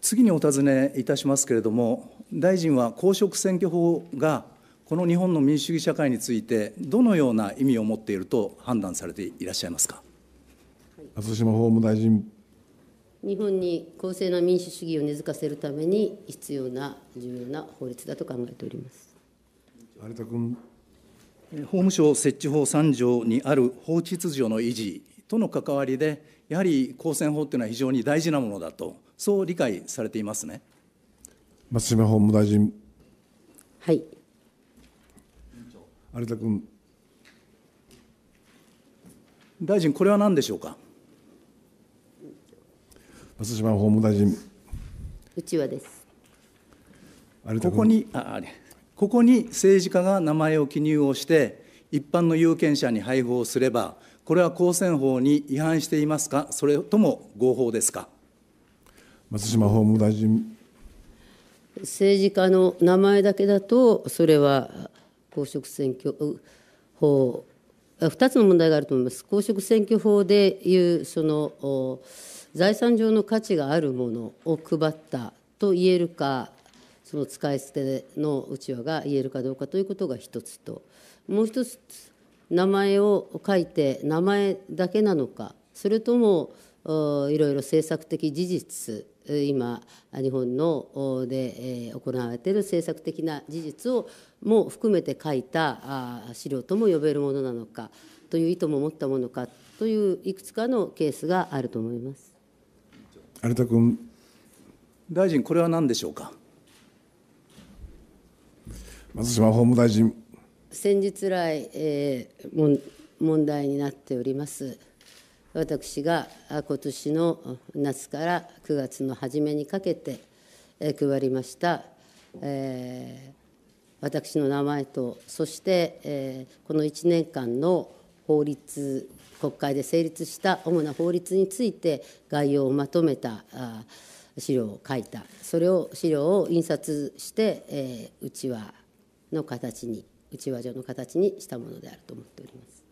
次にお尋ねいたしますけれども、大臣は公職選挙法がこの日本の民主主義社会について、どのような意味を持っていると判断されていらっしゃいますか松島法務大臣。日本に公正な民主主義を根付かせるために必要な重要な法律だと考えております有田君。法務省設置法3条にある法秩序の維持との関わりで、やはり公選法というのは非常に大事なものだと、そう理解されていますね松島法務大臣。はい有田君大臣、これは何でしょうか。松島法務大臣。うちわです。ここに、あ、あれ。ここに政治家が名前を記入をして、一般の有権者に配布をすれば、これは公選法に違反していますか、それとも合法ですか。松島法務大臣政治家の名前だけだと、それは公職選挙法、2つの問題があると思います。公職選挙法でいうその財産上の価値があるものを配ったと言えるか、その使い捨てのうちわが言えるかどうかということが1つと、もう1つ名前を書いて名前だけなのかそれともいろいろ政策的事実今日本ので行われている政策的な事実をも含めて書いた資料とも呼べるものなのかという意図も持ったものかといういくつかのケースがあると思います。有田君大臣これは何でしょうか松島法務大臣先日来、えー、問題になっております私が今年の夏から9月の初めにかけて、えー、配りました、えー、私の名前とそして、えー、この1年間の法律国会で成立した主な法律について概要をまとめた資料を書いたそれを資料を印刷して、えー、うちわの形に内輪状の形にしたものであると思っております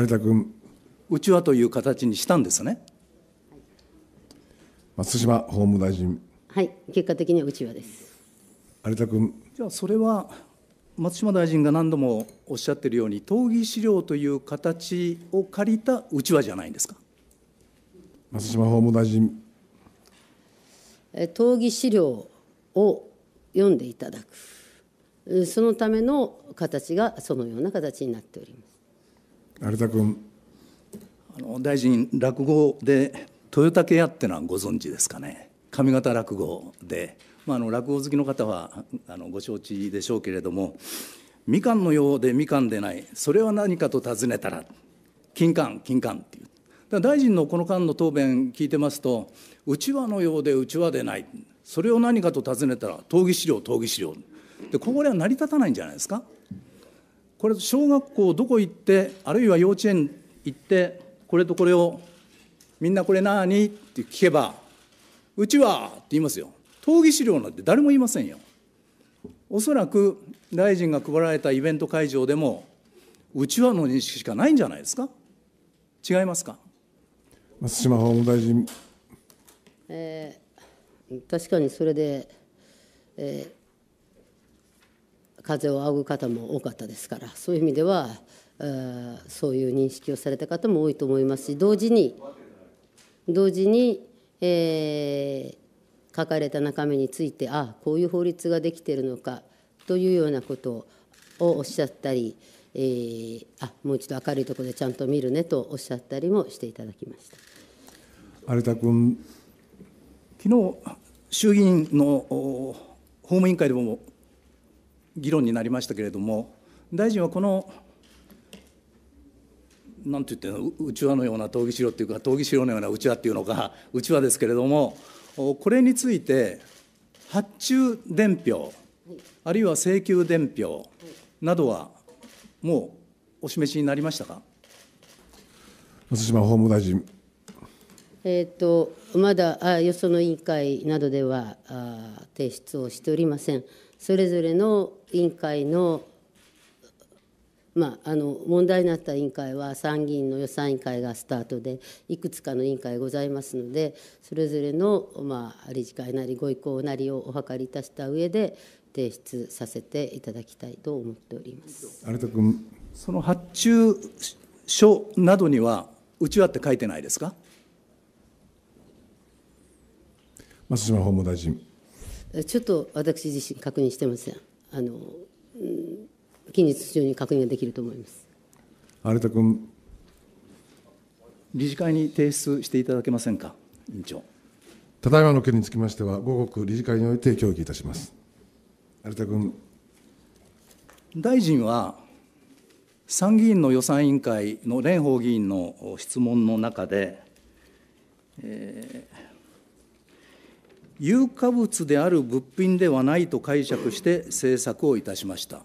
有田君内輪という形にしたんですね、はい、松島法務大臣はい結果的には内輪です有田君じゃあそれは松島大臣が何度もおっしゃっているように討議資料という形を借りた内輪じゃないんですか松島法務大臣討議資料を読んでいただくそのための形がそのような形になっております有田君あの大臣落語で豊竹屋ってのはご存知ですかね上方落語で、まあ、あの落語好きの方はあのご承知でしょうけれどもみかんのようでみかんでないそれは何かと尋ねたら金柑金柑っていうだ大臣のこの間の答弁聞いてますとうちわのようでうちわでないそれを何かと尋ねたら闘技資料闘技資料でこれは成り立たないんじゃないですかこれ小学校どこ行ってあるいは幼稚園行ってこれとこれをみんなこれ何って聞けばうちはって言いますよ討議資料なんて誰も言いませんよおそらく大臣が配られたイベント会場でもうちわの認識しかないんじゃないですか違いますか松島法務大臣、えー、確かにそれで、え風邪をあぐ方も多かったですからそういう意味ではそういう認識をされた方も多いと思いますし同時に同時に、えー、書かれた中身についてああこういう法律ができているのかというようなことをおっしゃったり、えー、あもう一度明るいところでちゃんと見るねとおっしゃったりもしていただきました有田君昨日衆議院の法務委員会でも議論になりましたけれども、大臣はこの、なんて言っての、うちわのような討議資料っていうか、討議資料のようなうちわっていうのか、うちわですけれども、これについて、発注伝票、あるいは請求伝票などは、もうお示しになりましたか松島法務大臣。えーと、とまだあよその委員会などではあ提出をしておりません。それぞれの委員会の,、まあ、あの問題になった委員会は参議院の予算委員会がスタートでいくつかの委員会ございますのでそれぞれの、まあ、理事会なりご意向なりをお諮りいたした上で提出させていただきたいと思っております。有田君その発注書などにはうちわって書いてないですか松島法務大臣。ちょっと私自身確認してません。あの、近日中に確認ができると思います。有田君。理事会に提出していただけませんか、委員長。ただいまの件につきましては、午後理事会において協議いたします。有田君。大臣は参議院の予算委員会の蓮舫議員の質問の中で、えー、有価物である物品ではないと解釈して政策をいたしました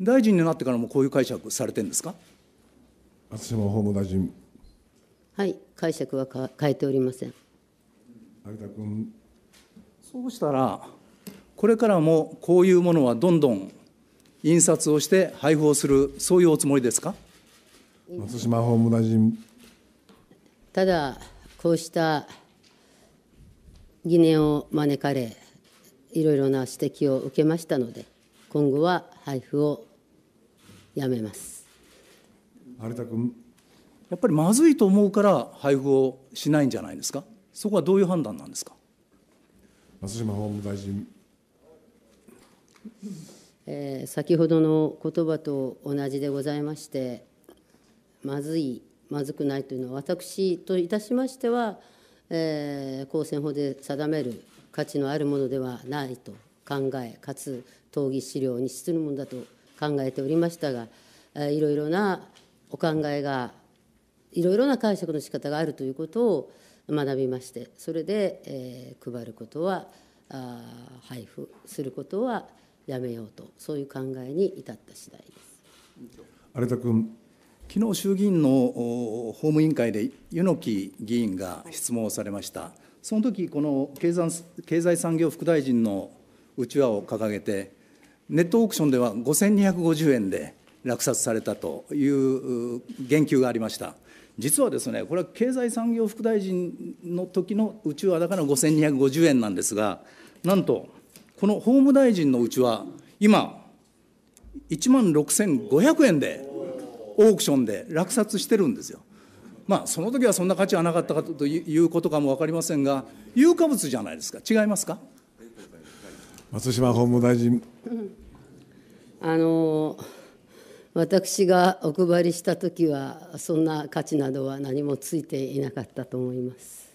大臣になってからもこういう解釈されてるんですか松島法務大臣はい解釈はか変えておりません有田君そうしたらこれからもこういうものはどんどん印刷をして配布をするそういうおつもりですか松島法務大臣ただこうした疑念を招かれ、いろいろな指摘を受けましたので、今後は配布をやめます。有田君やっぱりまずいと思うから配布をしないんじゃないですか、そこはどういう判断なんですか松島法務大臣。え先ほどの言葉と同じでございまして、まずい、まずくないというのは、私といたしましては、えー、公選法で定める価値のあるものではないと考え、かつ討議資料に資するものだと考えておりましたが、えー、いろいろなお考えが、いろいろな解釈の仕方があるということを学びまして、それで、えー、配ることはあ、配布することはやめようと、そういう考えに至った次第です。有田君昨日衆議院の法務委員会で柚木議員が質問をされました、その時この経済経済産業副大臣のうちわを掲げて、ネットオークションでは5250円で落札されたという言及がありました。実はですね、これは経済産業副大臣の時のうちわだから5250円なんですが、なんと、この法務大臣のうちは、今、1万6500円でオークションで落札してるんですよ。まあ、その時はそんな価値はなかったかということかも分かりませんが、有価物じゃないですか、違いますか松島法務大臣。あの私がお配りした時は、そんな価値などは何もついていなかったと思います。